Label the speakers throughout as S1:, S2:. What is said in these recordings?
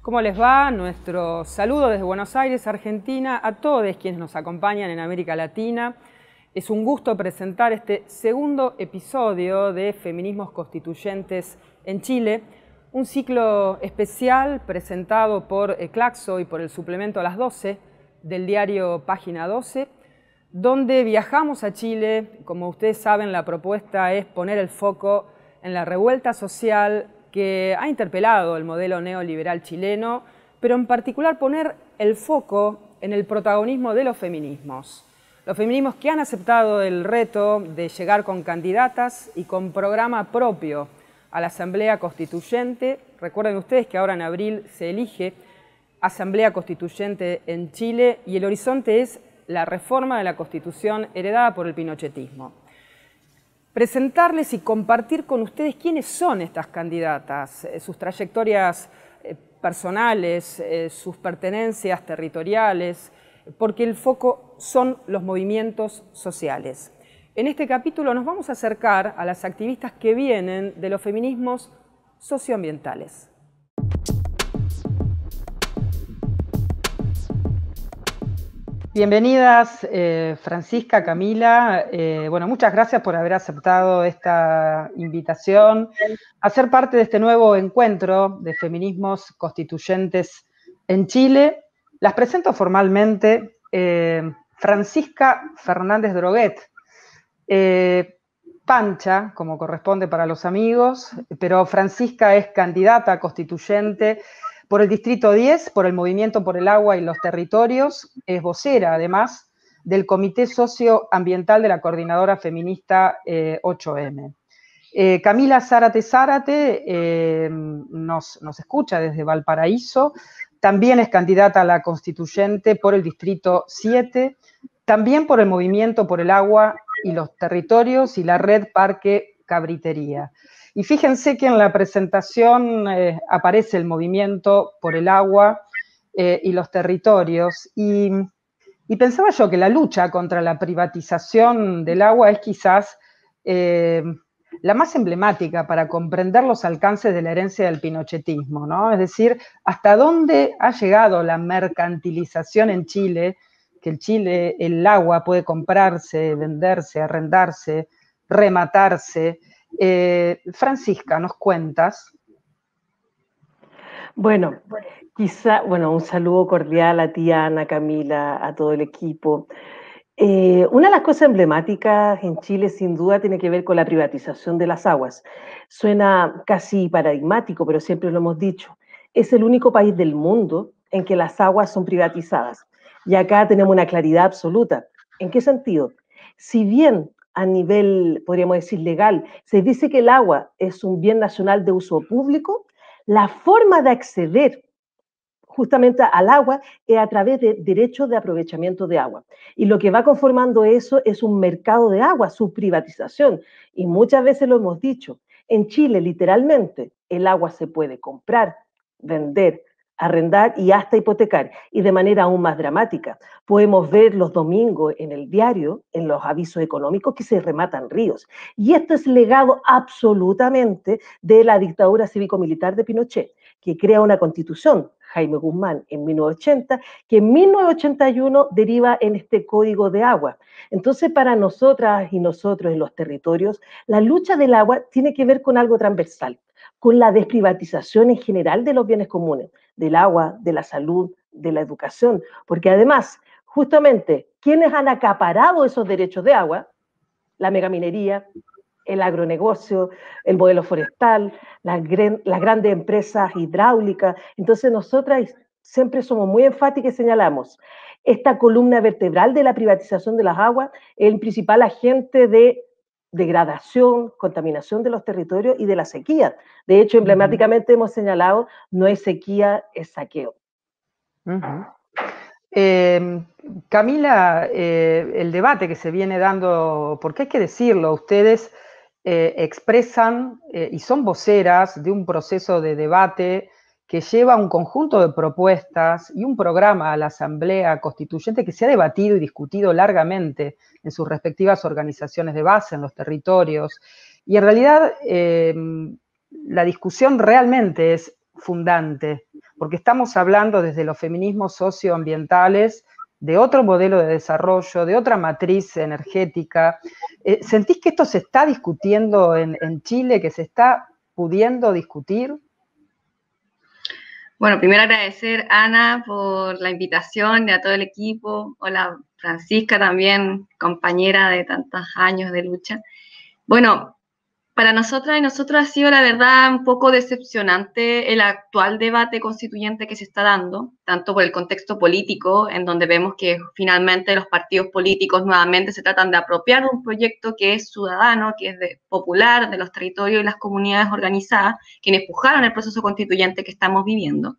S1: ¿Cómo les va? Nuestro saludo desde Buenos Aires, Argentina, a todos quienes nos acompañan en América Latina es un gusto presentar este segundo episodio de Feminismos Constituyentes en Chile, un ciclo especial presentado por Claxo y por el suplemento a las 12 del diario Página 12, donde viajamos a Chile. Como ustedes saben, la propuesta es poner el foco en la revuelta social que ha interpelado el modelo neoliberal chileno, pero en particular poner el foco en el protagonismo de los feminismos. Los feminismos que han aceptado el reto de llegar con candidatas y con programa propio a la Asamblea Constituyente. Recuerden ustedes que ahora en abril se elige Asamblea Constituyente en Chile y el horizonte es la reforma de la Constitución heredada por el pinochetismo. Presentarles y compartir con ustedes quiénes son estas candidatas, eh, sus trayectorias eh, personales, eh, sus pertenencias territoriales, porque el foco son los movimientos sociales. En este capítulo nos vamos a acercar a las activistas que vienen de los feminismos socioambientales. Bienvenidas, eh, Francisca, Camila. Eh, bueno, muchas gracias por haber aceptado esta invitación a ser parte de este nuevo encuentro de feminismos constituyentes en Chile. Las presento formalmente. Eh, Francisca Fernández Droguet. Eh, Pancha, como corresponde para los amigos, pero Francisca es candidata constituyente por el Distrito 10, por el Movimiento por el Agua y los Territorios, es vocera además del Comité Socioambiental de la Coordinadora Feminista 8M. Eh, eh, Camila Zárate Zárate nos, escucha desde Valparaíso, también es candidata a la constituyente por el Distrito 7, también por el Movimiento por el Agua y los Territorios y la Red Parque Cabritería. Y fíjense que en la presentación eh, aparece el Movimiento por el Agua eh, y los Territorios y, pensaba yo que la lucha contra la privatización del agua es quizás... Eh, la más emblemática para comprender los alcances de la herencia del pinochetismo, ¿no? Es decir, hasta dónde ha llegado la mercantilización en Chile, que el Chile, el agua puede comprarse, venderse, arrendarse, rematarse. Eh,
S2: Francisca, ¿nos cuentas? Bueno, quizá, bueno, un saludo cordial a ti, Ana, Camila, a todo el equipo. Eh, una de las cosas emblemáticas en Chile sin duda tiene que ver con la privatización de las aguas. Suena casi paradigmático, pero siempre lo hemos dicho. Es el único país del mundo en que las aguas son privatizadas. Y acá tenemos una claridad absoluta. ¿En qué sentido? Si bien a nivel, podríamos decir, legal, se dice que el agua es un bien nacional de uso público, la forma de acceder justamente al agua es a través de derechos de aprovechamiento de agua. Y lo que va conformando eso es un mercado de agua, su privatización. Y muchas veces lo hemos dicho, en Chile literalmente el agua se puede comprar, vender, arrendar y hasta hipotecar. Y de manera aún más dramática, podemos ver los domingos en el diario, en los avisos económicos, que se rematan ríos. Y esto es legado absolutamente de la dictadura cívico-militar de Pinochet, que crea una constitución Jaime Guzmán en 1980, que en 1981 deriva en este Código de Agua. Entonces, para nosotras y nosotros en los territorios, la lucha del agua tiene que ver con algo transversal, con la desprivatización en general de los bienes comunes, del agua, de la salud, de la educación, porque además, justamente, quienes han acaparado esos derechos de agua, la megaminería, el agronegocio, el modelo forestal, las, grandes empresas hidráulicas. Entonces nosotras siempre somos muy enfáticas y señalamos, esta columna vertebral de la privatización de las aguas el principal agente de degradación, contaminación de los territorios y de la sequía. De hecho, emblemáticamente hemos señalado, no es sequía, es saqueo. Em, Camila, eh, el debate que
S1: se viene dando, porque hay que decirlo, ustedes eh, expresan eh, y son voceras de un proceso de debate que lleva un conjunto de propuestas y un programa a la Asamblea Constituyente que se ha debatido y discutido largamente en sus respectivas organizaciones de base, en los territorios. Y en realidad eh, la discusión realmente es fundante, porque estamos hablando desde los feminismos socioambientales de otro modelo de desarrollo, de otra matriz energética, eh, ¿Sentís que esto se está discutiendo en, en Chile, que se está pudiendo discutir? Bueno, primero
S3: agradecer a Ana por la invitación y a todo el equipo. Hola Francisca también, compañera de tantos años de lucha. Bueno, para nosotras y nosotros ha sido la verdad un poco decepcionante el actual debate constituyente que se está dando, tanto por el contexto político, en donde vemos que finalmente los partidos políticos nuevamente se tratan de apropiar un proyecto que es ciudadano, que es popular de los territorios y las comunidades organizadas, quienes empujaron el proceso constituyente que estamos viviendo.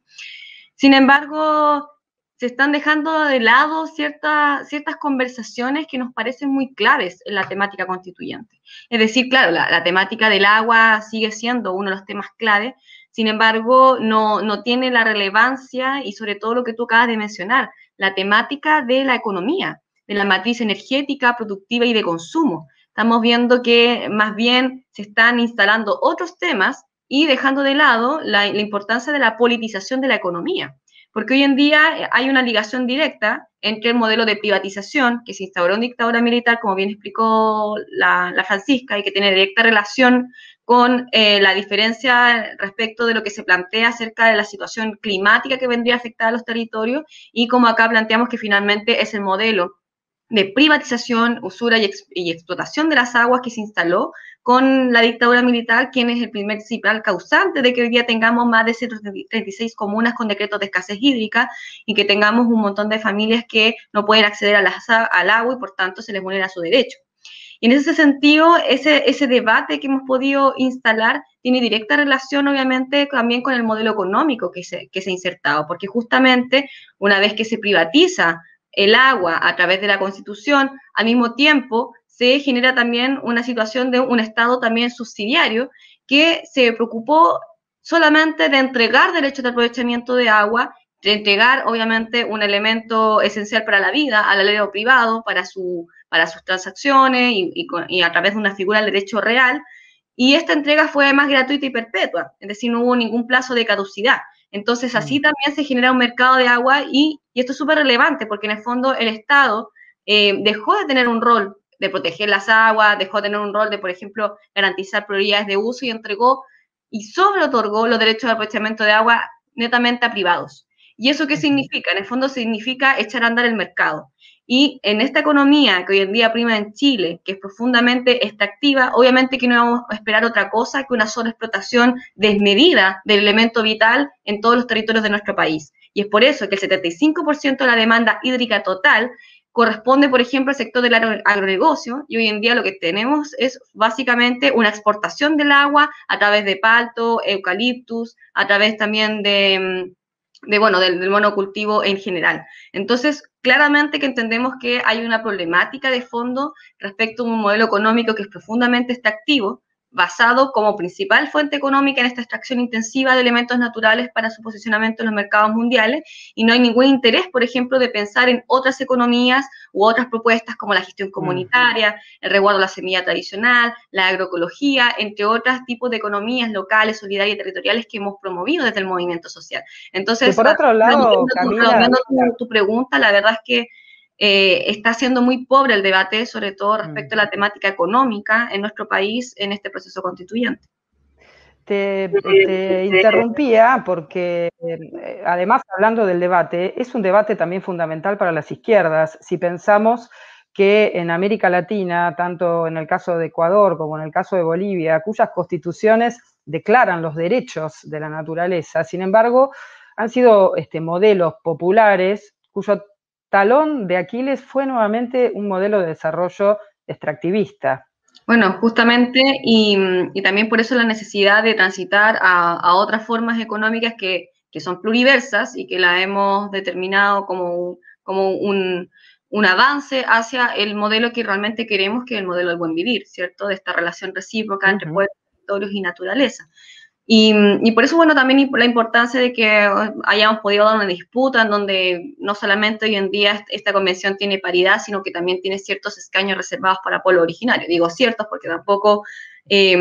S3: Sin embargo, se están dejando de lado ciertas conversaciones que nos parecen muy claves en la temática constituyente. Es decir, claro, la, temática del agua sigue siendo uno de los temas claves, sin embargo, no, tiene la relevancia y sobre todo lo que tú acabas de mencionar, la temática de la economía, de la matriz energética, productiva y de consumo. Estamos viendo que más bien se están instalando otros temas y dejando de lado la importancia de la politización de la economía. Porque hoy en día eh, hay una ligación directa entre el modelo de privatización que se instauró en dictadura militar, como bien explicó la, Francisca, y que tiene directa relación con eh, la diferencia respecto de lo que se plantea acerca de la situación climática que vendría a afectar a los territorios y como acá planteamos que finalmente es el modelo de privatización, usura y, explotación de las aguas que se instaló con la dictadura militar, quien es el principal causante de que hoy día tengamos más de 136 comunas con decretos de escasez hídrica y que tengamos un montón de familias que no pueden acceder al agua y por tanto se les vulnera su derecho. Y en ese sentido, ese, ese debate que hemos podido instalar tiene directa relación, obviamente, también con el modelo económico que que se ha insertado, porque justamente una vez que se privatiza el agua a través de la Constitución, al mismo tiempo se genera también una situación de un Estado también subsidiario que se preocupó solamente de entregar derechos de aprovechamiento de agua, de entregar obviamente un elemento esencial para la vida al alero privado, para, su, para sus transacciones y, a través de una figura del derecho real. Y esta entrega fue además gratuita y perpetua, es decir, no hubo ningún plazo de caducidad. Entonces, así mm. también se genera un mercado de agua y, esto es súper relevante porque en el fondo el Estado eh, dejó de tener un rol de proteger las aguas, dejó de tener un rol de, por ejemplo, garantizar prioridades de uso y entregó y sobre otorgó los derechos de aprovechamiento de agua netamente a privados. ¿Y eso qué significa? En el fondo significa echar a andar el mercado. Y en esta economía que hoy en día prima en Chile, que es profundamente extractiva, obviamente que no vamos a esperar otra cosa que una sola explotación desmedida del elemento vital en todos los territorios de nuestro país. Y es por eso que el 75% de la demanda hídrica total corresponde, por ejemplo, al sector del agronegocio y hoy en día lo que tenemos es básicamente una exportación del agua a través de palto, eucaliptus, a través también de mm, de bueno, del, monocultivo en general. Entonces, claramente que entendemos que hay una problemática de fondo respecto a un modelo económico que es profundamente está activo, basado como principal fuente económica en esta extracción intensiva de elementos naturales para su posicionamiento en los mercados mundiales y no hay ningún interés, por ejemplo, de pensar en otras economías u otras propuestas como la gestión mm. comunitaria, el resguardo de la semilla tradicional, la agroecología, entre otros tipos de economías locales, solidarias y territoriales que hemos promovido desde el movimiento social. Entonces, por otro lado, Camila, tu, tu pregunta, la verdad es que eh, está siendo muy pobre el debate, sobre todo respecto a la mm. temática económica en nuestro país en este proceso constituyente.
S1: Te, eh, eh, interrumpía porque, además, hablando del debate, es un debate también fundamental para las izquierdas. Si pensamos que en América Latina, tanto en el caso de Ecuador como en el caso de Bolivia, cuyas constituciones declaran los derechos de la naturaleza, sin embargo, han sido este, modelos populares cuyo talón de Aquiles fue nuevamente un modelo de desarrollo extractivista.
S3: Bueno, justamente, y, también por eso la necesidad de transitar a, otras formas económicas que, son pluriversas y que la hemos determinado como, como un, avance hacia el modelo que realmente queremos, que es el modelo del buen vivir, ¿cierto? De esta relación recíproca entre pueblos, y naturaleza. Y, por eso, bueno, también la importancia de que hayamos podido dar una disputa en donde no solamente hoy en día esta convención tiene paridad, sino que también tiene ciertos escaños reservados para pueblo originario. Digo ciertos porque tampoco eh,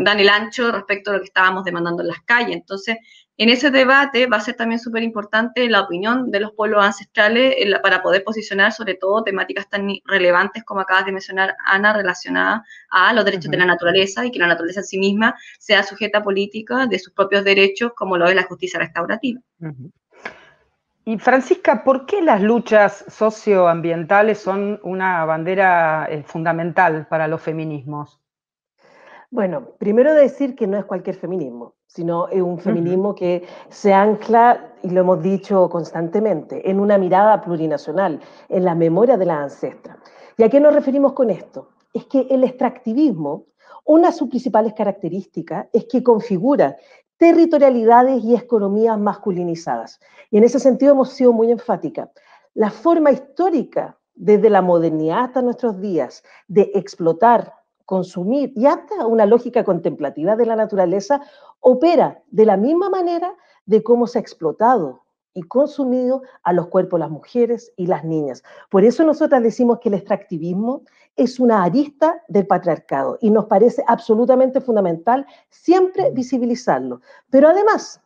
S3: dan el ancho respecto a lo que estábamos demandando en las calles. Entonces, en ese debate va a ser también súper importante la opinión de los pueblos ancestrales para poder posicionar sobre todo temáticas tan relevantes como acabas de mencionar, Ana, relacionada a los derechos de la naturaleza y que la naturaleza en sí misma sea sujeta política de sus propios derechos como lo es la justicia restaurativa. Y
S1: Francisca, ¿por qué las luchas socioambientales son una bandera eh, fundamental para los feminismos?
S2: Bueno, primero decir que no es cualquier feminismo sino es un feminismo que se ancla, y lo hemos dicho constantemente, en una mirada plurinacional, en la memoria de las ancestras. ¿Y a qué nos referimos con esto? Es que el extractivismo, una de sus principales características es que configura territorialidades y economías masculinizadas. Y en ese sentido hemos sido muy enfáticas. La forma histórica, desde la modernidad hasta nuestros días, de explotar consumir y hasta una lógica contemplativa de la naturaleza opera de la misma manera de cómo se ha explotado y consumido a los cuerpos las mujeres y las niñas. Por eso nosotras decimos que el extractivismo es una arista del patriarcado y nos parece absolutamente fundamental siempre visibilizarlo. Pero además,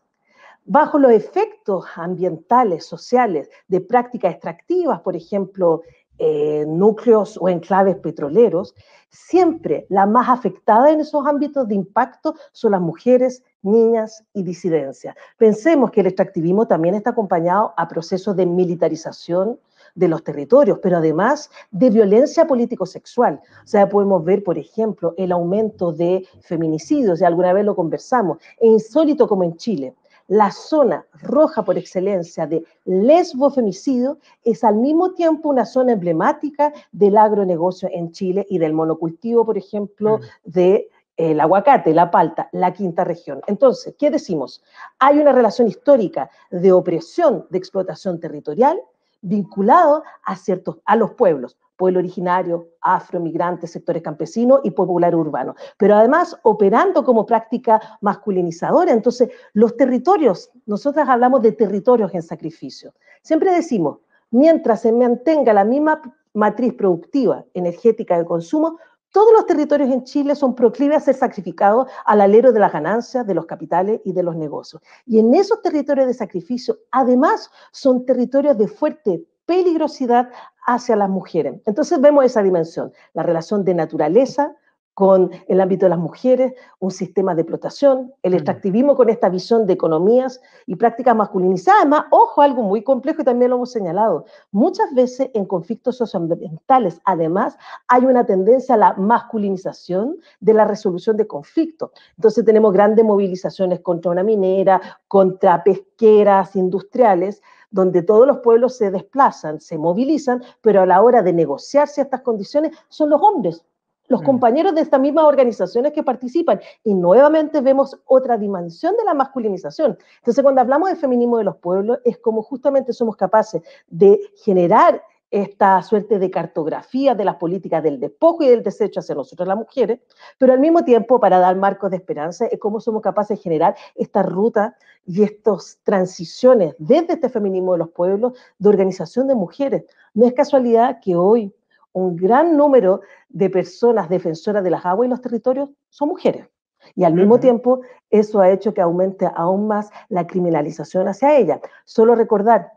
S2: bajo los efectos ambientales, sociales, de prácticas extractivas, por ejemplo, eh, núcleos o enclaves petroleros, siempre la más afectada en esos ámbitos de impacto son las mujeres, niñas y disidencias. Pensemos que el extractivismo también está acompañado a procesos de militarización de los territorios, pero además de violencia político-sexual. O sea, podemos ver, por ejemplo, el aumento de feminicidios, y alguna vez lo conversamos, e insólito como en Chile la zona roja por excelencia de lesbofemicido es al mismo tiempo una zona emblemática del agronegocio en Chile y del monocultivo, por ejemplo, mm. de el aguacate, la palta, la quinta región. Entonces, ¿qué decimos? Hay una relación histórica de opresión, de explotación territorial vinculado a ciertos a los pueblos, pueblo originario, afro, migrantes, sectores campesinos y popular urbano, pero además operando como práctica masculinizadora. Entonces, los territorios, nosotras hablamos de territorios en sacrificio. Siempre decimos, mientras se mantenga la misma matriz productiva, energética de consumo, todos los territorios en Chile son proclives a ser sacrificados al alero de las ganancias, de los capitales y de los negocios. Y en esos territorios de sacrificio, además, son territorios de fuerte peligrosidad hacia las mujeres. Entonces vemos esa dimensión, la relación de naturaleza con el ámbito de las mujeres, un sistema de explotación, el extractivismo con esta visión de economías y prácticas masculinizadas. Además, ojo, algo muy complejo y también lo hemos señalado, muchas veces en conflictos socioambientales, además, hay una tendencia a la masculinización de la resolución de conflictos. Entonces tenemos grandes movilizaciones contra una minera, contra pesqueras industriales, donde todos los pueblos se desplazan, se movilizan, pero a la hora de negociarse estas condiciones son los hombres, los mm. compañeros de estas mismas organizaciones que participan. Y nuevamente vemos otra dimensión de la masculinización. Entonces, cuando hablamos de feminismo de los pueblos, es como justamente somos capaces de generar esta suerte de cartografía de las políticas del despojo y del desecho hacia nosotros las mujeres, pero al mismo tiempo para dar marcos de esperanza es cómo somos capaces de generar esta ruta y estas transiciones desde este feminismo de los pueblos de organización de mujeres. No es casualidad que hoy un gran número de personas defensoras de las aguas y los territorios son mujeres. Y al mismo tiempo, eso ha hecho que aumente aún más la criminalización hacia ellas. Solo recordar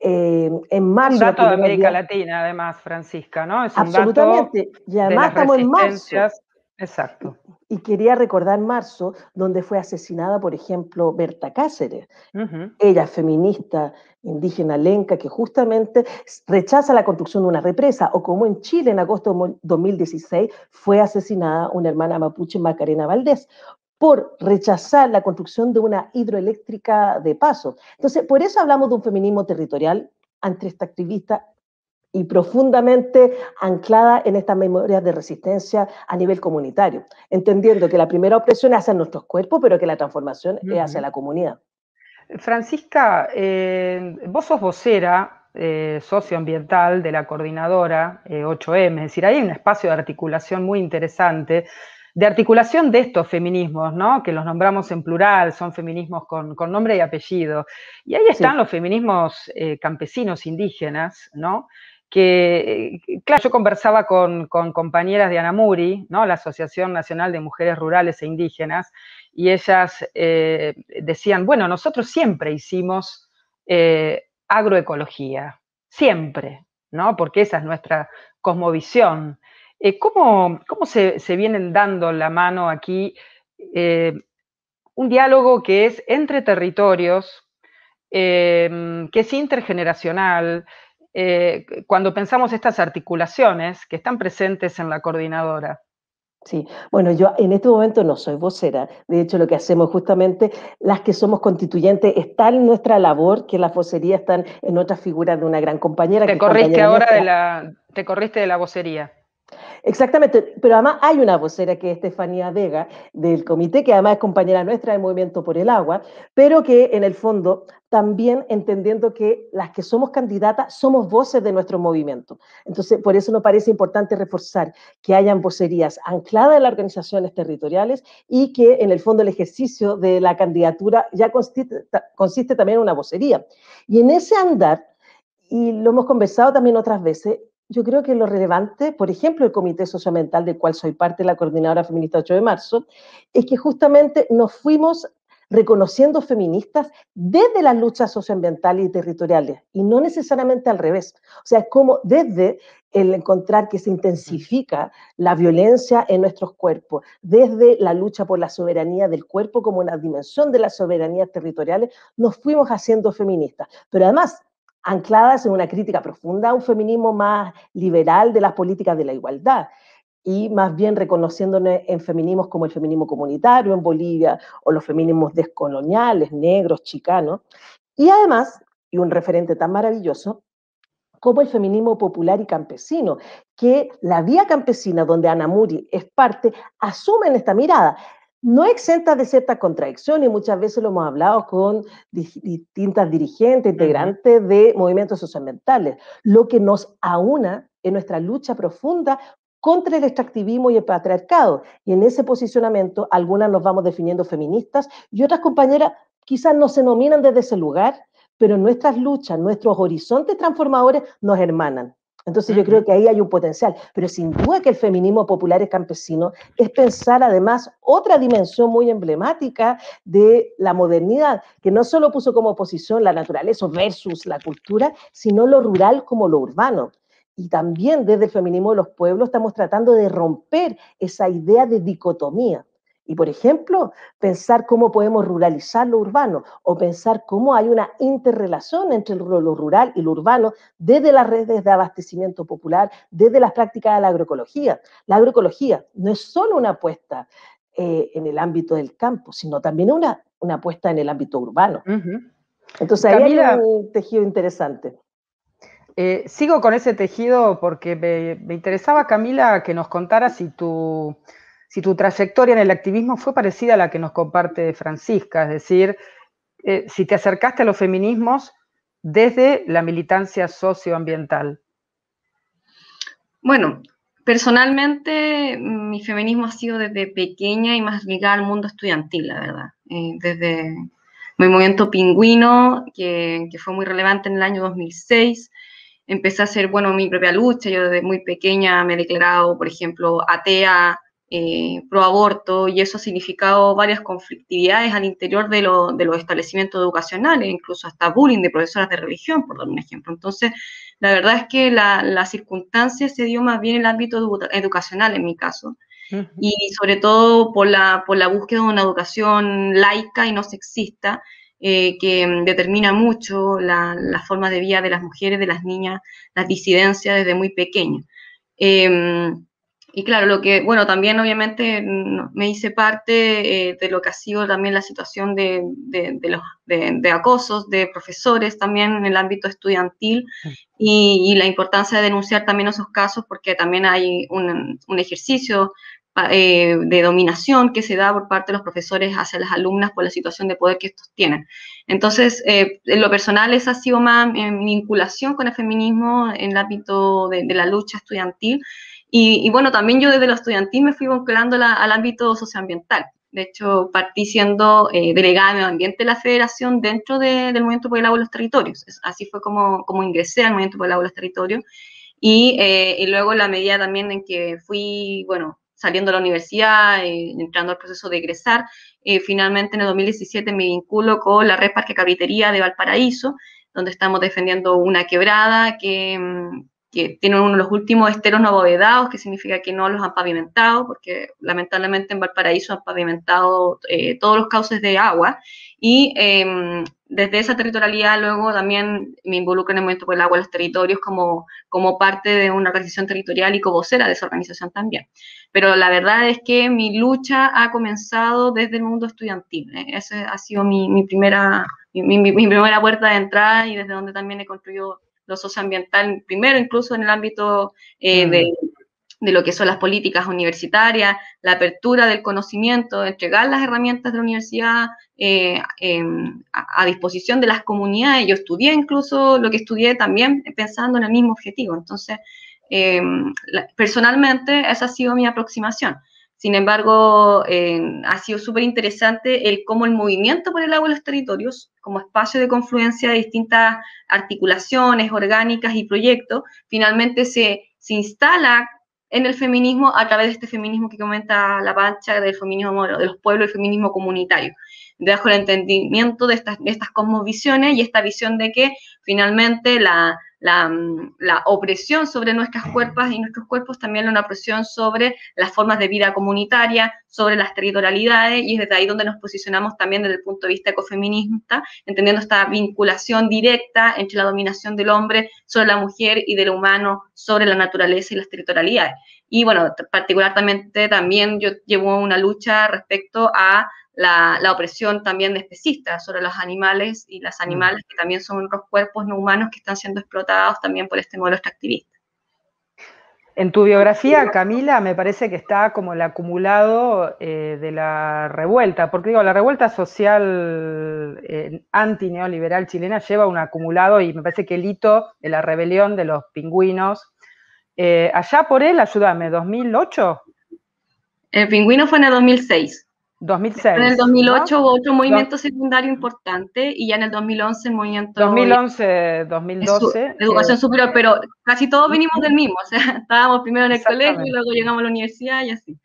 S2: eh, en marzo. Un dato de América
S1: Latina, además, Francisca, ¿no? Es un absolutamente. Dato y además estamos en marzo.
S2: Exacto. Y quería recordar marzo, donde fue asesinada, por ejemplo, Berta Cáceres. Ella, feminista indígena lenca, que justamente rechaza la construcción de una represa, o como en Chile en agosto de 2016 fue asesinada una hermana mapuche, Macarena Valdés por rechazar la construcción de una hidroeléctrica de paso. Entonces, por eso hablamos de un feminismo territorial ante y profundamente anclada en estas memorias de resistencia a nivel comunitario, entendiendo que la primera opresión es hacia nuestros cuerpos, pero que la transformación es hacia la comunidad.
S1: Francisca,
S2: eh, vos sos
S1: vocera eh, socioambiental de la coordinadora 8M, eh, es decir, hay un espacio de articulación muy interesante de articulación de estos feminismos, ¿no? Que los nombramos en plural, son feminismos con, nombre y apellido. Y ahí están los feminismos eh, campesinos, indígenas, ¿no? Que, eh, claro, yo conversaba con, compañeras de Anamuri, ¿no? La Asociación Nacional de Mujeres Rurales e Indígenas, y ellas eh, decían, bueno, nosotros siempre hicimos agroecología, siempre, ¿no? Porque esa es nuestra cosmovisión. Eh, ¿Cómo, se, se, vienen dando la mano aquí eh, un diálogo que es entre territorios, em, que es intergeneracional? Eh, cuando pensamos estas articulaciones que están presentes en la coordinadora.
S2: Sí, bueno, yo en este momento no soy vocera. De hecho, lo que hacemos justamente, las que somos constituyentes, está en nuestra labor, que las vocerías están en otra figura de una gran compañera. Te que corriste ahora de
S1: la, te corriste de la vocería.
S2: Exactamente, pero además hay una vocera que es Estefanía Vega del comité, que además es compañera nuestra del Movimiento por el Agua, pero que en el fondo también entendiendo que las que somos candidatas somos voces de nuestro movimiento. Entonces, por eso nos parece importante reforzar que hayan vocerías ancladas en las organizaciones territoriales y que en el fondo el ejercicio de la candidatura ya consiste, consiste también en una vocería. Y en ese andar, y lo hemos conversado también otras veces, yo creo que lo relevante, por ejemplo, el Comité Socioambiental del cual soy parte, la coordinadora feminista 8 de marzo, es que justamente nos fuimos reconociendo feministas desde las luchas socioambientales y territoriales, y no necesariamente al revés. O sea, es como desde el encontrar que se intensifica la violencia en nuestros cuerpos, desde la lucha por la soberanía del cuerpo como una dimensión de las soberanías territoriales, nos fuimos haciendo feministas. Pero además, ancladas en una crítica profunda a un feminismo más liberal de las políticas de la igualdad y más bien reconociéndonos en feminismos como el feminismo comunitario en Bolivia o los feminismos descoloniales, negros, chicanos, y además, y un referente tan maravilloso, como el feminismo popular y campesino, que la vía campesina, donde Ana Muri es parte, asumen esta mirada no exenta de cierta contradicción y muchas veces lo hemos hablado con distintas dirigentes, integrantes de movimientos socioambientales, lo que nos aúna en nuestra lucha profunda contra el extractivismo y el patriarcado. Y en ese posicionamiento, algunas nos vamos definiendo feministas y otras compañeras quizás no se nominan desde ese lugar, pero nuestras luchas, nuestros horizontes transformadores nos hermanan. Entonces yo creo que ahí hay un potencial, pero sin duda que el feminismo popular es campesino, es pensar además otra dimensión muy emblemática de la modernidad, que no solo puso como oposición la naturaleza versus la cultura, sino lo rural como lo urbano. Y también desde el feminismo de los pueblos estamos tratando de romper esa idea de dicotomía. Y, por ejemplo, pensar cómo podemos ruralizar lo urbano o pensar cómo hay una interrelación entre lo rural y lo urbano desde las redes de abastecimiento popular, desde las prácticas de la agroecología. La agroecología no es solo una apuesta eh, en el ámbito del campo, sino también una, una apuesta en el ámbito urbano. Entonces, ahí hay un tejido interesante.
S1: Eh, sigo con ese tejido porque me, interesaba, Camila, que nos contara si tu si tu trayectoria en el activismo fue parecida a la que nos comparte Francisca, es decir, eh, si te acercaste a los feminismos desde la militancia socioambiental. Bueno,
S3: personalmente mi feminismo ha sido desde pequeña y más ligada al mundo estudiantil, la verdad. Eh, desde mi movimiento pingüino, que, fue muy relevante en el año 2006, empecé a hacer, bueno, mi propia lucha. Yo desde muy pequeña me he declarado, por ejemplo, atea, eh, pro-aborto y eso ha significado varias conflictividades al interior de, los establecimientos educacionales, incluso hasta bullying de profesoras de religión, por dar un ejemplo. Entonces, la verdad es que la, circunstancia se dio más bien en el ámbito educacional, en mi caso, y sobre todo por la, búsqueda de una educación laica y no sexista. Eh, que determina mucho la, forma de vida de las mujeres, de las niñas, la disidencia desde muy pequeña. Em, y claro, lo que, bueno, también obviamente me hice parte eh, de lo que ha sido también la situación de, de, de los, de, acosos de profesores también en el ámbito estudiantil mm. y, la importancia de denunciar también esos casos porque también hay un, un ejercicio eh, de dominación que se da por parte de los profesores hacia las alumnas por la situación de poder que estos tienen. Entonces, eh, en lo personal, esa ha sido más mi vinculación con el feminismo en el ámbito de la lucha estudiantil y, bueno, también yo desde la estudiantil me fui vinculando al ámbito socioambiental. De hecho, partí siendo eh, delegada de medio ambiente de la federación dentro del Movimiento por el Agua y los Territorios. Así fue como, como ingresé al Movimiento por el Agua y los Territorios. Eh, y, luego la medida también en que fui, bueno, saliendo de la universidad, eh, entrando al proceso de egresar, finalmente en el 2017 me vinculo con la Red Parque Cabritería de Valparaíso, donde estamos defendiendo una quebrada que, mm, que tienen uno de los últimos esteros no abovedados, que significa que no los han pavimentado, porque lamentablemente en Valparaíso han pavimentado eh, todos los cauces de agua. Y em, desde esa territorialidad luego también me involucro en el movimiento por el agua en los territorios como, como parte de una organización territorial y como vocera de esa organización también. Pero la verdad es que mi lucha ha comenzado desde el mundo estudiantil. eso ¿eh? Esa ha sido mi, primera, mi primera puerta de entrada y desde donde también he construido lo socioambiental primero, incluso en el ámbito eh, mm. de, lo que son las políticas universitarias, la apertura del conocimiento, entregar las herramientas de la universidad eh, a, disposición de las comunidades. Yo estudié incluso lo que estudié también eh, pensando en el mismo objetivo. Entonces, em, personalmente, esa ha sido mi aproximación. Sin embargo, eh, ha sido súper interesante el cómo el movimiento por el agua de los territorios, como espacio de confluencia de distintas articulaciones orgánicas y proyectos, finalmente se, instala en el feminismo a través de este feminismo que comenta la Pancha, del feminismo de los pueblos, el feminismo comunitario dejo el entendimiento de estas, estas cosmovisiones y esta visión de que finalmente la, mm, opresión sobre nuestras cuerpos y nuestros cuerpos también es una opresión sobre las formas de vida comunitaria, sobre las territorialidades, y es desde ahí donde nos posicionamos también desde el punto de vista ecofeminista, entendiendo esta vinculación directa entre la dominación del hombre sobre la mujer y del humano sobre la naturaleza y las territorialidades. Y bueno, particularmente también yo llevo una lucha respecto a la, opresión también de especistas sobre los animales y las animales que también son unos cuerpos no humanos que están siendo explotados también por este modelo extractivista.
S1: En tu biografía, Camila, me parece que está como el acumulado eh, de la revuelta, porque digo, la revuelta social anti eh, antineoliberal chilena lleva un acumulado y me parece que el hito de la rebelión de los pingüinos, eh, allá por él, ayúdame, ¿2008?
S3: El pingüino fue en el 2006. 2006. En el 2008 hubo otro movimiento secundario importante y ya en el 2011 el movimiento... 2011, 2012. Eh, educación superior, pero casi todos vinimos del mismo, o sea, estábamos primero en el colegio y luego llegamos a la universidad y así.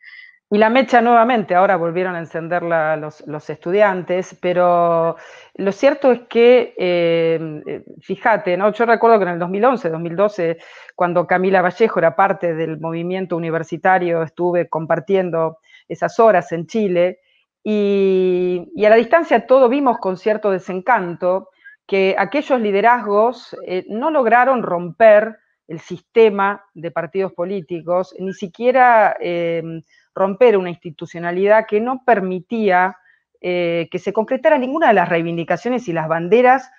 S1: Y la mecha nuevamente, ahora volvieron a encenderla los, estudiantes, pero lo cierto es que, eh, eh, fíjate, ¿no? yo recuerdo que en el 2011, 2012, cuando Camila Vallejo era parte del movimiento universitario, estuve compartiendo esas horas en Chile, y, a la distancia todo vimos con cierto desencanto que aquellos liderazgos eh, no lograron romper el sistema de partidos políticos, ni siquiera em, romper una institucionalidad que no permitía eh, que se concretara ninguna de las reivindicaciones y las banderas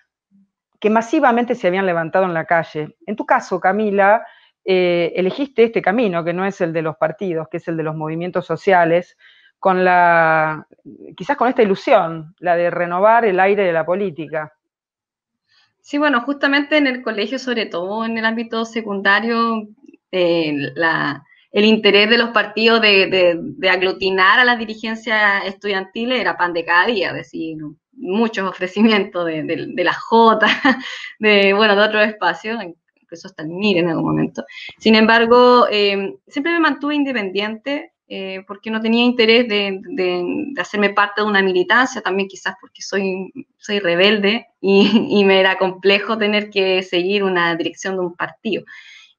S1: que masivamente se habían levantado en la calle. En tu caso, Camila, eh, elegiste este camino, que no es el de los partidos, que es el de los movimientos sociales, con la, quizás con esta ilusión, la de renovar el aire de la política.
S3: Sí, bueno, justamente en el colegio, sobre todo en el ámbito secundario, eh, el interés de los partidos de, aglutinar a la dirigencia estudiantil era pan de cada día, es decir, muchos ofrecimientos de, la J, de, bueno, de otros espacios, incluso hasta el MIR en algún momento. Sin embargo, eh, siempre me mantuve independiente eh, porque no tenía interés de, de, hacerme parte de una militancia, también quizás porque soy, soy rebelde y, me era complejo tener que seguir una dirección de un partido.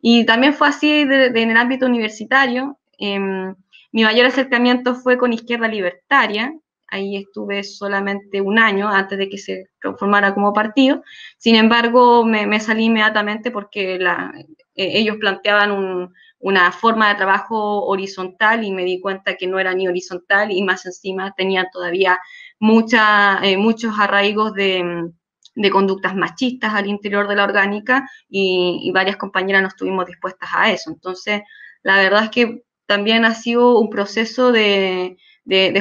S3: Y también fue así en el ámbito universitario. Em, mi mayor acercamiento fue con Izquierda Libertaria, ahí estuve solamente un año antes de que se formara como partido. Sin embargo, me, salí inmediatamente porque la, eh, ellos planteaban un, una forma de trabajo horizontal y me di cuenta que no era ni horizontal y más encima tenía todavía mucha, eh, muchos arraigos mm, de, conductas machistas al interior de la orgánica y, varias compañeras no estuvimos dispuestas a eso. Entonces, la verdad es que también ha sido un proceso de,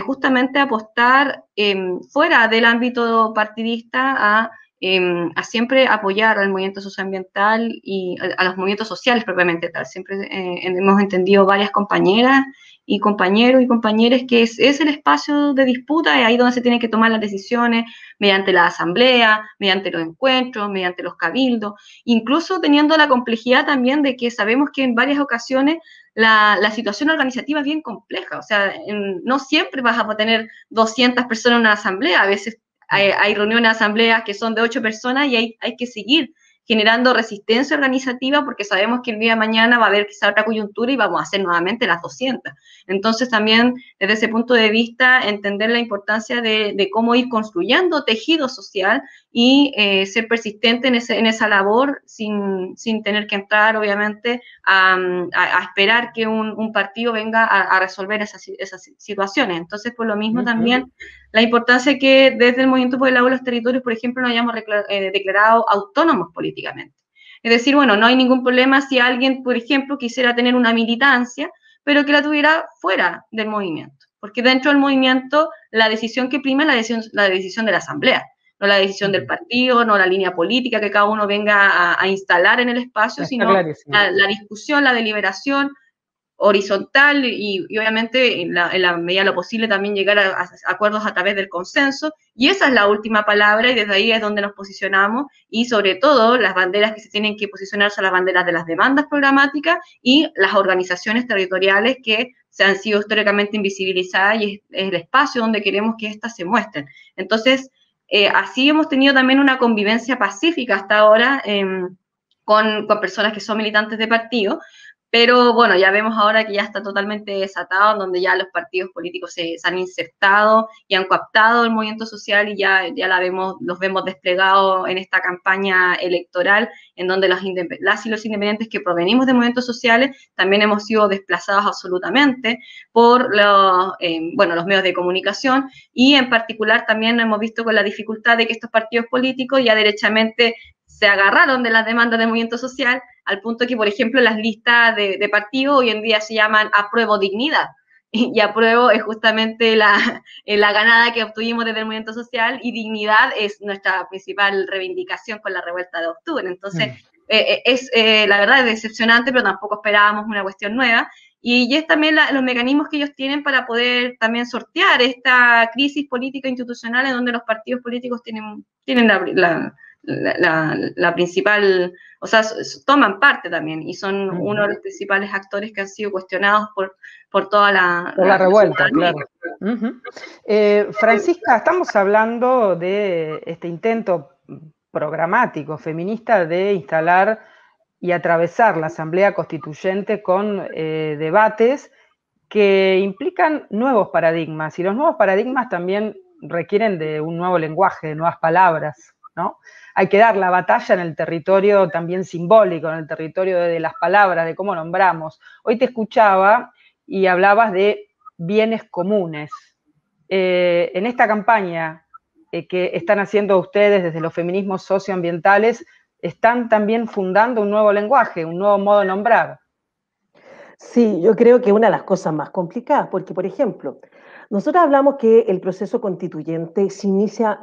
S3: justamente apostar em, fuera del ámbito partidista a Em, a siempre apoyar al movimiento socioambiental y a, los movimientos sociales propiamente tal. Siempre eh, hemos entendido varias compañeras y compañeros y compañeras que es, el espacio de disputa, es ahí donde se tienen que tomar las decisiones mediante la asamblea, mediante los encuentros, mediante los cabildos, incluso teniendo la complejidad también de que sabemos que en varias ocasiones la, situación organizativa es bien compleja, o sea, no siempre vas a tener 200 personas en una asamblea, a veces hay, reuniones, asambleas que son de ocho personas y hay, hay que seguir generando resistencia organizativa porque sabemos que el día de mañana va a haber quizá otra coyuntura y vamos a hacer nuevamente las 200. Entonces también desde ese punto de vista entender la importancia de, cómo ir construyendo tejido social y eh, ser persistente en, esa labor sin, tener que entrar obviamente a, esperar que un, partido venga a, resolver esas, situaciones. Entonces por lo mismo también la importancia que desde el Movimiento por el Agua los Territorios, por ejemplo, nos hayamos eh, declarado autónomos políticamente. Es decir, bueno, no hay ningún problema si alguien, por ejemplo, quisiera tener una militancia, pero que la tuviera fuera del movimiento, porque dentro del movimiento la decisión que prima es la decisión, la decisión de la asamblea no la decisión del mm. partido, no la línea política que cada uno venga a, instalar en el espacio, sino la, la, discusión, la deliberación, horizontal y, obviamente en la, medida de lo posible también llegar a, acuerdos a través del consenso y esa es la última palabra y desde ahí es donde nos posicionamos y sobre todo las banderas que se tienen que posicionar son las banderas de las demandas programáticas y las organizaciones territoriales que se han sido históricamente invisibilizadas y es, el espacio donde queremos que éstas se muestren. Entonces, eh, así hemos tenido también una convivencia pacífica hasta ahora em, con, con personas que son militantes de partido, pero bueno, ya vemos ahora que ya está totalmente desatado, donde ya los partidos políticos se, han insertado y han coaptado el movimiento social y ya, ya la vemos, los vemos desplegados en esta campaña electoral, en donde las y los independientes que provenimos de movimientos sociales también hemos sido desplazados absolutamente por los, eh, bueno, los medios de comunicación y en particular también hemos visto con la dificultad de que estos partidos políticos ya derechamente se agarraron de las demandas del movimiento social al punto que, por ejemplo, las listas de, de partidos hoy en día se llaman apruebo dignidad. Y, apruebo es justamente la, eh, la, ganada que obtuvimos desde el movimiento social y dignidad es nuestra principal reivindicación con la revuelta de octubre. Entonces, mm. eh, eh, es la verdad es decepcionante, pero tampoco esperábamos una cuestión nueva. Y es también los mecanismos que ellos tienen para poder también sortear esta crisis política institucional en donde los partidos políticos tienen,
S2: tienen la,
S3: la, principal, o sea, toman parte también y son uno de los principales actores que han sido cuestionados por, por toda la, revuelta.
S1: Eh, Francisca, estamos hablando de este intento programático feminista de instalar y atravesar la Asamblea Constituyente con eh, debates que implican nuevos paradigmas y los nuevos paradigmas también requieren de un nuevo lenguaje, de nuevas palabras. Hay que dar la batalla en el territorio también simbólico, en el territorio de las palabras, de cómo nombramos. Hoy te escuchaba y hablabas de bienes comunes. Eh, en esta campaña eh, que están haciendo ustedes desde los feminismos socioambientales, están también fundando un nuevo lenguaje, un nuevo modo de nombrar.
S2: Sí, yo creo que una de las cosas más complicadas, porque por ejemplo, nosotros hablamos que el proceso constituyente se inicia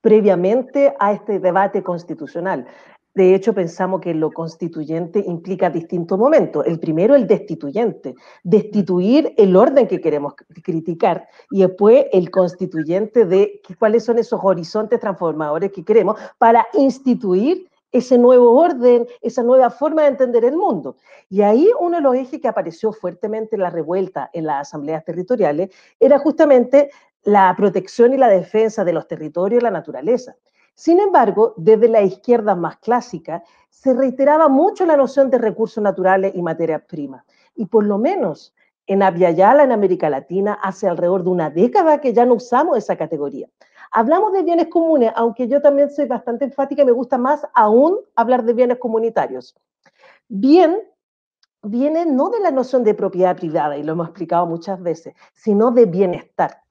S2: previamente a este debate constitucional. De hecho, pensamos que lo constituyente implica distintos momentos. El primero, el destituyente, destituir el orden que queremos criticar y después el constituyente de cuáles son esos horizontes transformadores que queremos para instituir ese nuevo orden, esa nueva forma de entender el mundo. Y ahí uno de los ejes que apareció fuertemente en la revuelta en las asambleas territoriales era justamente la protección y la defensa de los territorios y la naturaleza. Sin embargo, desde la izquierda más clásica, se reiteraba mucho la noción de recursos naturales y materias primas. Y por lo menos en yala en América Latina, hace alrededor de una década que ya no usamos esa categoría. Hablamos de bienes comunes, aunque yo también soy bastante enfática y me gusta más aún hablar de bienes comunitarios. Bien viene no de la noción de propiedad privada, y lo hemos explicado muchas veces, sino de bienestar.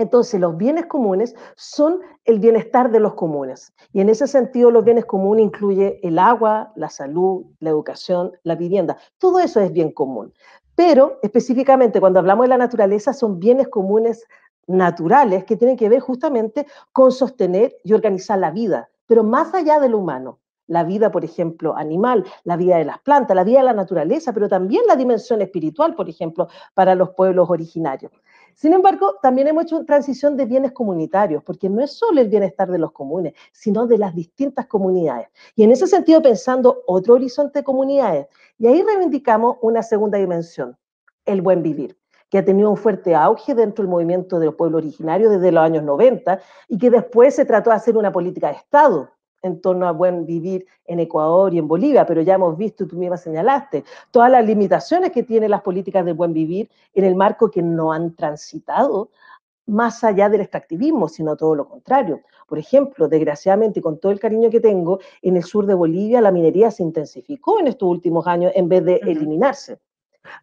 S2: Entonces, los bienes comunes son el bienestar de los comunes. Y en ese sentido, los bienes comunes incluyen el agua, la salud, la educación, la vivienda. Todo eso es bien común. Pero específicamente cuando hablamos de la naturaleza, son bienes comunes naturales que tienen que ver justamente con sostener y organizar la vida, pero más allá de lo humano. La vida, por ejemplo, animal, la vida de las plantas, la vida de la naturaleza, pero también la dimensión espiritual, por ejemplo, para los pueblos originarios. Sin embargo, también hemos hecho una transición de bienes comunitarios, porque no es solo el bienestar de los comunes, sino de las distintas comunidades. Y en ese sentido, pensando otro horizonte de comunidades, y ahí reivindicamos una segunda dimensión, el buen vivir que ha tenido un fuerte auge dentro del movimiento del pueblo originario desde los años 90 y que después se trató de hacer una política de Estado en torno a buen vivir en Ecuador y en Bolivia, pero ya hemos visto, tú misma señalaste, todas las limitaciones que tienen las políticas de buen vivir en el marco que no han transitado más allá del extractivismo, sino todo lo contrario. Por ejemplo, desgraciadamente, con todo el cariño que tengo, en el sur de Bolivia la minería se intensificó en estos últimos años en vez de eliminarse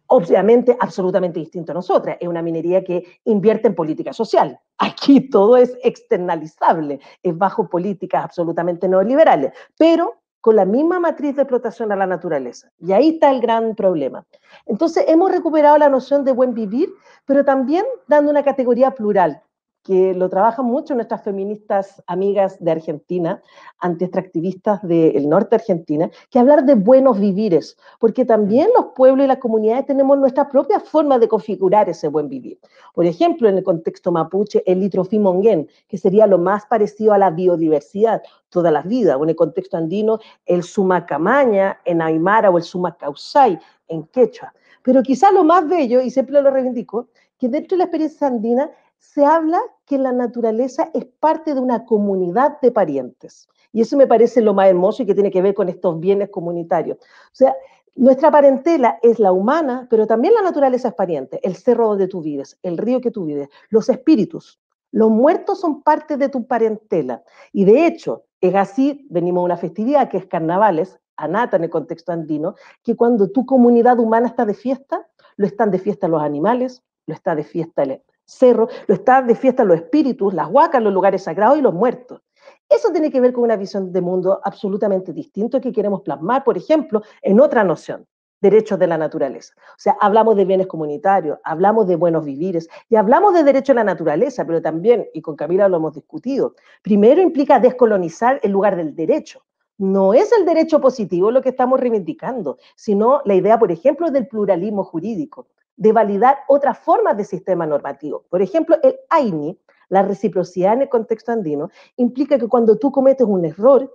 S2: obviamente absolutamente distinto a nosotras. Es una minería que invierte en política social. Aquí todo es externalizable, es bajo políticas absolutamente neoliberales, pero con la misma matriz de explotación a la naturaleza. Y ahí está el gran problema. Entonces, hemos recuperado la noción de buen vivir, pero también dando una categoría plural, que lo trabajan mucho nuestras feministas amigas de Argentina, anti-extractivistas del norte de Argentina, que hablar de buenos vivires, porque también los pueblos y las comunidades tenemos nuestra propia forma de configurar ese buen vivir. Por ejemplo, en el contexto mapuche, el litrofimonguén, que sería lo más parecido a la biodiversidad, todas las vidas, o en el contexto andino, el sumacamaña en Aymara o el sumacausay en quechua. Pero quizás lo más bello, y siempre lo reivindico, que dentro de la experiencia andina se habla que la naturaleza es parte de una comunidad de parientes. Y eso me parece lo más hermoso y que tiene que ver con estos bienes comunitarios. O sea, nuestra parentela es la humana, pero también la naturaleza es pariente, el cerro donde tú vives, el río que tú vives, los espíritus. Los muertos son parte de tu parentela. Y de hecho, es así, venimos a una festividad que es carnavales, anata en el contexto andino, que cuando tu comunidad humana está de fiesta, lo están de fiesta los animales, lo está de fiesta el, cerro lo están de fiesta los espíritus, las huacas, los lugares sagrados y los muertos. Eso tiene que ver con una visión de mundo absolutamente distinta que queremos plasmar, por ejemplo, en otra noción, derechos de la naturaleza. O sea, hablamos de bienes comunitarios, hablamos de buenos vivires y hablamos de derecho a la naturaleza, pero también, y con Camila lo hemos discutido, primero implica descolonizar el lugar del derecho. No es el derecho positivo lo que estamos reivindicando, sino la idea, por ejemplo, del pluralismo jurídico de validar otras formas de sistema normativo. Por ejemplo, el AINI, la reciprocidad en el contexto andino, implica que cuando tú cometes un error,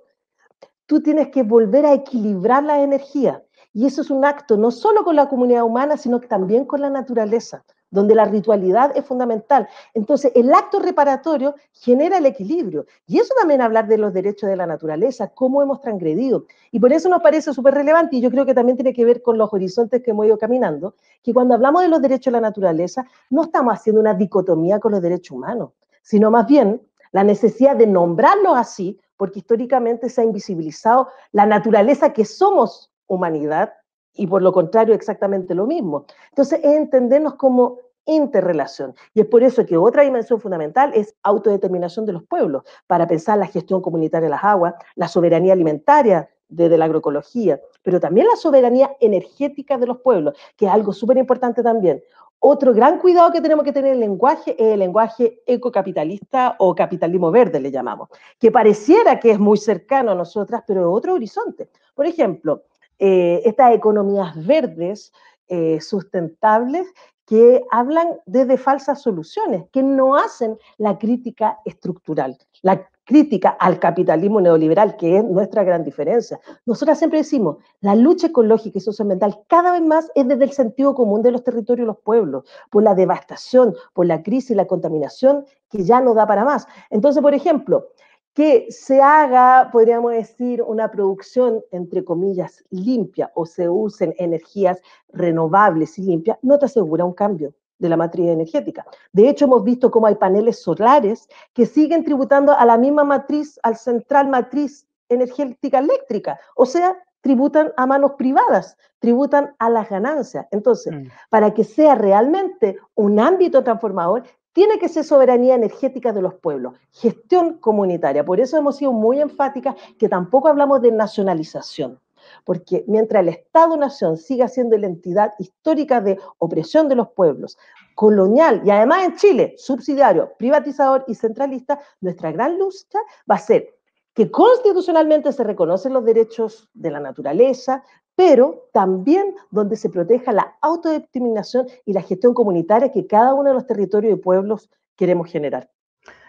S2: tú tienes que volver a equilibrar la energía. Y eso es un acto no solo con la comunidad humana, sino también con la naturaleza donde la ritualidad es fundamental. Entonces, el acto reparatorio genera el equilibrio. Y eso también hablar de los derechos de la naturaleza, cómo hemos transgredido. Y por eso nos parece súper relevante, y yo creo que también tiene que ver con los horizontes que hemos ido caminando, que cuando hablamos de los derechos de la naturaleza, no estamos haciendo una dicotomía con los derechos humanos, sino más bien la necesidad de nombrarlos así, porque históricamente se ha invisibilizado la naturaleza que somos humanidad y por lo contrario exactamente lo mismo. Entonces es entendernos como interrelación. Y es por eso que otra dimensión fundamental es autodeterminación de los pueblos, para pensar la gestión comunitaria de las aguas, la soberanía alimentaria desde la agroecología, pero también la soberanía energética de los pueblos, que es algo súper importante también. Otro gran cuidado que tenemos que tener en el lenguaje es el lenguaje ecocapitalista o capitalismo verde, le llamamos, que pareciera que es muy cercano a nosotras, pero es otro horizonte. Por ejemplo, eh, estas economías verdes, eh, sustentables, que hablan desde falsas soluciones, que no hacen la crítica estructural, la crítica al capitalismo neoliberal, que es nuestra gran diferencia. nosotros siempre decimos, la lucha ecológica y socioambiental cada vez más es desde el sentido común de los territorios y los pueblos, por la devastación, por la crisis, y la contaminación, que ya no da para más. Entonces, por ejemplo, que se haga, podríamos decir, una producción, entre comillas, limpia o se usen energías renovables y limpias, no te asegura un cambio de la matriz energética. De hecho, hemos visto cómo hay paneles solares que siguen tributando a la misma matriz, al central matriz energética eléctrica, o sea, tributan a manos privadas, tributan a las ganancias. Entonces, mm. para que sea realmente un ámbito transformador, tiene que ser soberanía energética de los pueblos, gestión comunitaria. Por eso hemos sido muy enfáticas que tampoco hablamos de nacionalización, porque mientras el Estado-Nación siga siendo la entidad histórica de opresión de los pueblos, colonial y además en Chile, subsidiario, privatizador y centralista, nuestra gran lucha va a ser que constitucionalmente se reconocen los derechos de la naturaleza, pero también donde se proteja la autodeterminación y la gestión comunitaria que cada uno de los territorios y pueblos queremos generar.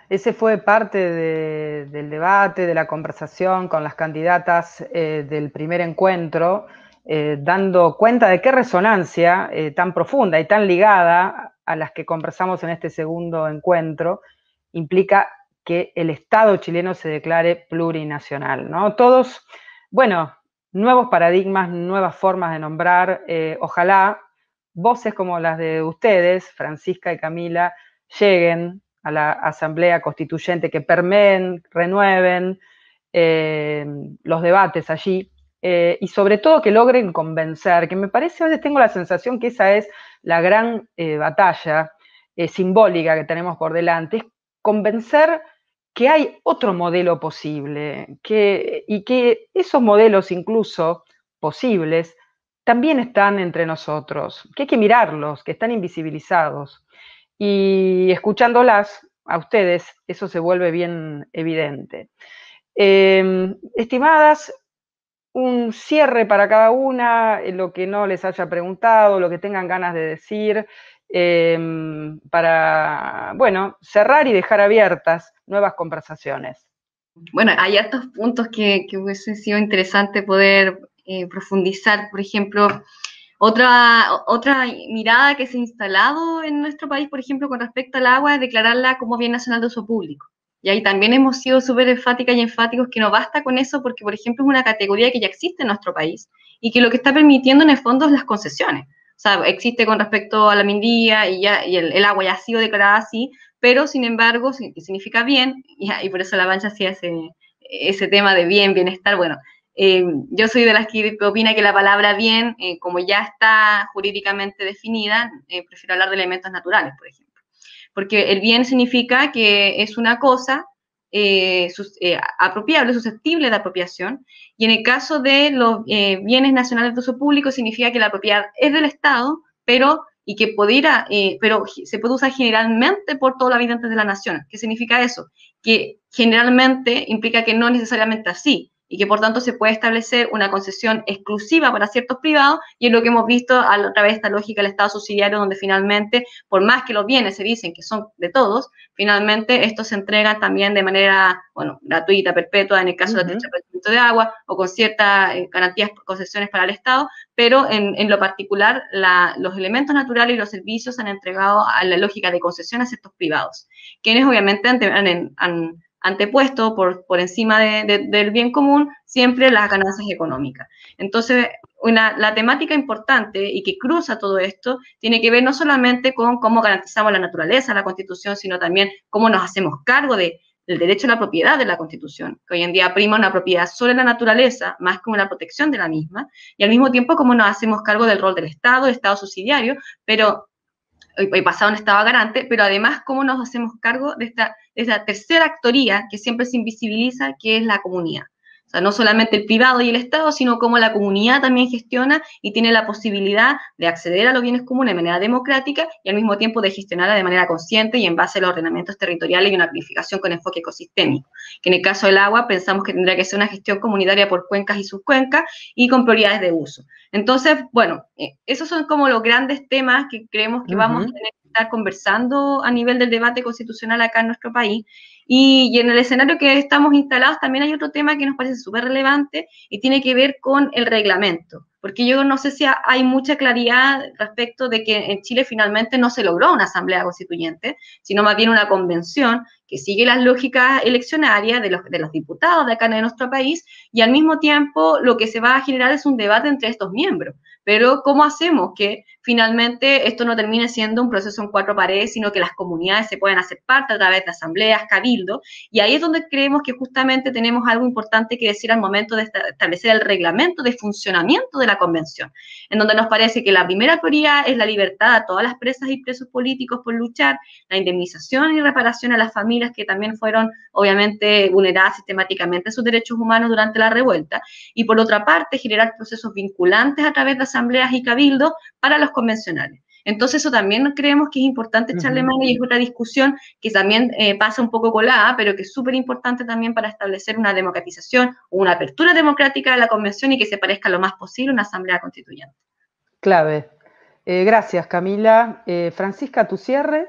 S1: Ese fue parte del debate, de la conversación con las candidatas eh, del primer encuentro, eh, dando cuenta de qué resonancia eh, tan profunda y tan ligada a las que conversamos en este segundo encuentro implica que el Estado chileno se declare plurinacional. ¿no? Todos, bueno, nuevos paradigmas, nuevas formas de nombrar. Eh, ojalá voces como las de ustedes, Francisca y Camila, lleguen a la Asamblea Constituyente, que permeen, renueven eh, los debates allí eh, y sobre todo que logren convencer, que me parece a veces tengo la sensación que esa es la gran batalla simbólica que tenemos por delante, es convencer que hay otro modelo posible y que esos modelos incluso posibles también están entre nosotros, que hay que mirarlos, que están invisibilizados. Y escuchándolas a ustedes, eso se vuelve bien evidente. Em, estimadas, un cierre para cada una, eh, lo que no les haya preguntado, lo que tengan ganas de decir. Em, para, bueno, cerrar y dejar abiertas nuevas conversaciones.
S3: Bueno, hay estos puntos que, que hubiese sido interesante poder eh, profundizar. Por ejemplo, otra, otra mirada que se ha instalado en nuestro país, por ejemplo, con respecto al agua, es declararla como bien nacional de uso público. Y ahí también hemos sido súper enfáticas y enfáticos que no basta con eso porque, por ejemplo, es una categoría que ya existe en nuestro país y que lo que está permitiendo en el fondo es las concesiones sea, existe con respecto a la mindía y, el, agua ya ha sido declarada así, pero sin embargo significa bien, y, por eso la mancha hacía ese, tema de bien, bienestar. Bueno, eh, yo soy de las que opina que la palabra bien, eh, como ya está jurídicamente definida, eh, prefiero hablar de elementos naturales, por ejemplo. Porque el bien significa que es una cosa eh, sus, eh, apropiable, susceptible de apropiación. Y en el caso de los eh, bienes nacionales de uso público, significa que la propiedad es del Estado, pero, y que pero se puede usar generalmente por todos los habitantes de la nación. ¿Qué significa eso? Que generalmente implica que no necesariamente así y que por tanto se puede establecer una concesión exclusiva para ciertos privados y es lo que hemos visto a través de esta lógica del Estado subsidiario donde finalmente, por más que los bienes se dicen que son de todos, finalmente esto se entrega también de manera, bueno, gratuita, perpetua, en el caso de la del de agua o con ciertas eh, garantías, concesiones para el Estado, pero en, lo particular los elementos naturales y los servicios han entregado a la lógica de concesión a ciertos privados, quienes obviamente han antepuesto por, por encima del bien común siempre las ganancias económicas. Entonces, una, la temática importante y que cruza todo esto tiene que ver no solamente con cómo garantizamos la naturaleza, la constitución, sino también cómo nos hacemos cargo del derecho a la propiedad de la constitución, que hoy en día prima una propiedad sobre la naturaleza más como la protección de la misma, y al mismo tiempo cómo nos hacemos cargo del rol del Estado, Estado subsidiario, pero hoy, pasado no estaba garante, pero además cómo nos hacemos cargo de esta, de tercera actoría que siempre se invisibiliza, que es la comunidad. O sea, no solamente el privado y el Estado, sino cómo la comunidad también gestiona y tiene la posibilidad de acceder a los bienes comunes de manera democrática y al mismo tiempo de gestionarla de manera consciente y en base a los ordenamientos territoriales y una planificación con enfoque ecosistémico. Que en el caso del agua pensamos que tendría que ser una gestión comunitaria por cuencas y subcuencas y con prioridades de uso. Entonces, bueno, eh, esos son como los grandes temas que creemos que vamos a tener que estar conversando a nivel del debate constitucional acá en nuestro país y, en el escenario que estamos instalados también hay otro tema que nos parece súper relevante y tiene que ver con el reglamento, porque yo no sé si hay mucha claridad respecto de que en Chile finalmente no se logró una asamblea constituyente, sino más bien una convención que sigue las lógicas eleccionarias de los, de los diputados de acá de nuestro país y al mismo tiempo lo que se va a generar es un debate entre estos miembros. Pero ¿cómo hacemos que finalmente esto no termina siendo un proceso en cuatro paredes, sino que las comunidades se pueden hacer parte a través de asambleas, cabildo, y ahí es donde creemos que justamente tenemos algo importante que decir al momento de establecer el reglamento de funcionamiento de la convención, en donde nos parece que la primera teoría es la libertad a todas las presas y presos políticos por luchar, la indemnización y reparación a las familias que también fueron obviamente vulneradas sistemáticamente sus derechos humanos durante la revuelta, y por otra parte generar procesos vinculantes a través de asambleas y cabildo para los convencionales. Entonces eso también creemos que es importante echarle mano y es otra discusión que también eh, pasa un poco colada, pero que es súper importante también para establecer una democratización, una apertura democrática de la convención y que se parezca lo más posible a una asamblea constituyente.
S2: Clave. Eh, gracias, Camila. Eh, Francisca, tu cierre.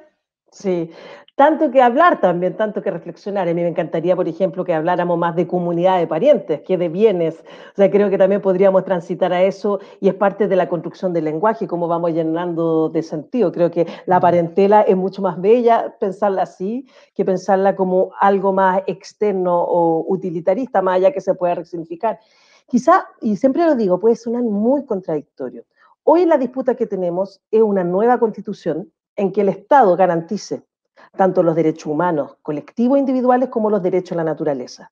S2: Sí, tanto que hablar también, tanto que reflexionar. A mí me encantaría, por ejemplo, que habláramos más de comunidad de parientes que de bienes. O sea, creo que también podríamos transitar a eso y es parte de la construcción del lenguaje, cómo vamos llenando de sentido. Creo que la parentela es mucho más bella pensarla así que pensarla como algo más externo o utilitarista, más allá que se pueda resignificar. Quizá, y siempre lo digo, puede sonar muy contradictorio. Hoy la disputa que tenemos es una nueva constitución en que el Estado garantice tanto los derechos humanos, colectivos e individuales, como los derechos de la naturaleza.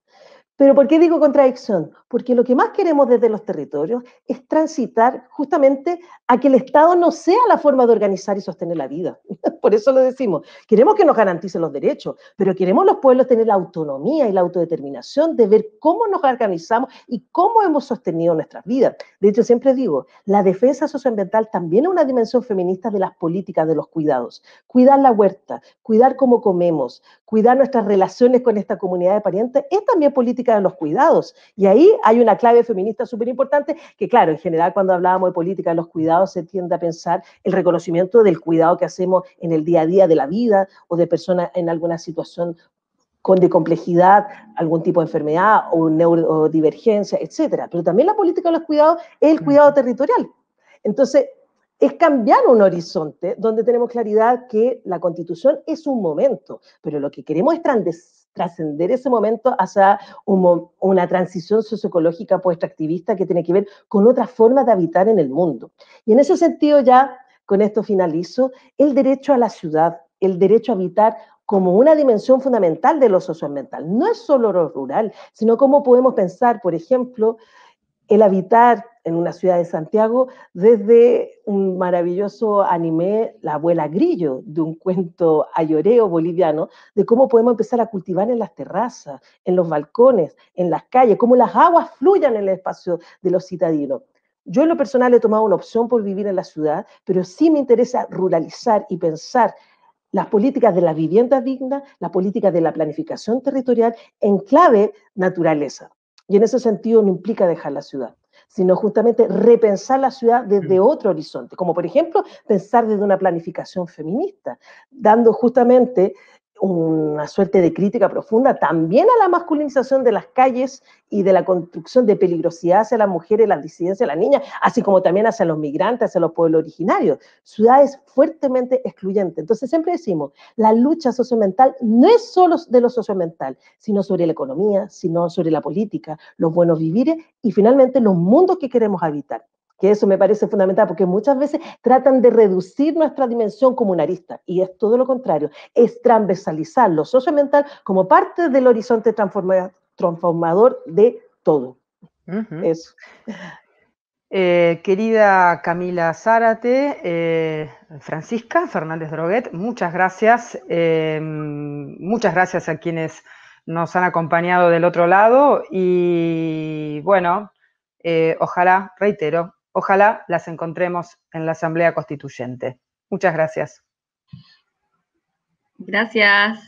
S2: Pero ¿por qué digo contradicción? Porque lo que más queremos desde los territorios es transitar justamente a que el Estado no sea la forma de organizar y sostener la vida. Por eso lo decimos. Queremos que nos garanticen los derechos, pero queremos los pueblos tener la autonomía y la autodeterminación de ver cómo nos organizamos y cómo hemos sostenido nuestras vidas. De hecho, siempre digo, la defensa socioambiental también es una dimensión feminista de las políticas de los cuidados. Cuidar la huerta, cuidar cómo comemos, cuidar nuestras relaciones con esta comunidad de parientes, es también política de los cuidados. Y ahí hay una clave feminista súper importante que, claro, en general cuando hablábamos de política de los cuidados se tiende a pensar el reconocimiento del cuidado que hacemos en el día a día de la vida o de personas en alguna situación con de complejidad, algún tipo de enfermedad o neurodivergencia, etcétera. Pero también la política de los cuidados es el cuidado territorial. Entonces, es cambiar un horizonte donde tenemos claridad que la constitución es un momento, pero lo que queremos es trascender ese momento hacia una transición socioecológica post que tiene que ver con otras formas de habitar en el mundo. Y en ese sentido ya, con esto finalizo, el derecho a la ciudad, el derecho a habitar como una dimensión fundamental de lo socioambiental. No es solo lo rural, sino cómo podemos pensar, por ejemplo, el habitar en una ciudad de Santiago desde un maravilloso anime, La abuela Grillo, de un cuento ayoreo boliviano, de cómo podemos empezar a cultivar en las terrazas, en los balcones, en las calles, cómo las aguas fluyan en el espacio de los citadinos. Yo en lo personal he tomado una opción por vivir en la ciudad, pero sí me interesa ruralizar y pensar las políticas de la vivienda digna, las políticas de la planificación territorial en clave naturaleza. Y en ese sentido no implica dejar la ciudad sino justamente repensar la ciudad desde otro horizonte, como por ejemplo pensar desde una planificación feminista, dando justamente una suerte de crítica profunda también a la masculinización de las calles y de la construcción de peligrosidad hacia las mujeres, las disidencias, las niñas, así como también hacia los migrantes, hacia los pueblos originarios, ciudades fuertemente excluyentes. Entonces siempre decimos, la lucha sociomental no es solo de lo sociomental, sino sobre la economía, sino sobre la política, los buenos vivires y finalmente los mundos que queremos habitar que eso me parece fundamental, porque muchas veces tratan de reducir nuestra dimensión comunarista, y es todo lo contrario, es transversalizar lo mental como parte del horizonte transformador de todo. Eso. Eh, querida Camila Zárate, eh, Francisca
S1: Fernández Droguet, muchas gracias. Em, muchas gracias a quienes nos han acompañado del otro lado y bueno, eh, ojalá, reitero, Ojalá las encontremos en la Asamblea Constituyente. Muchas gracias.
S3: Gracias.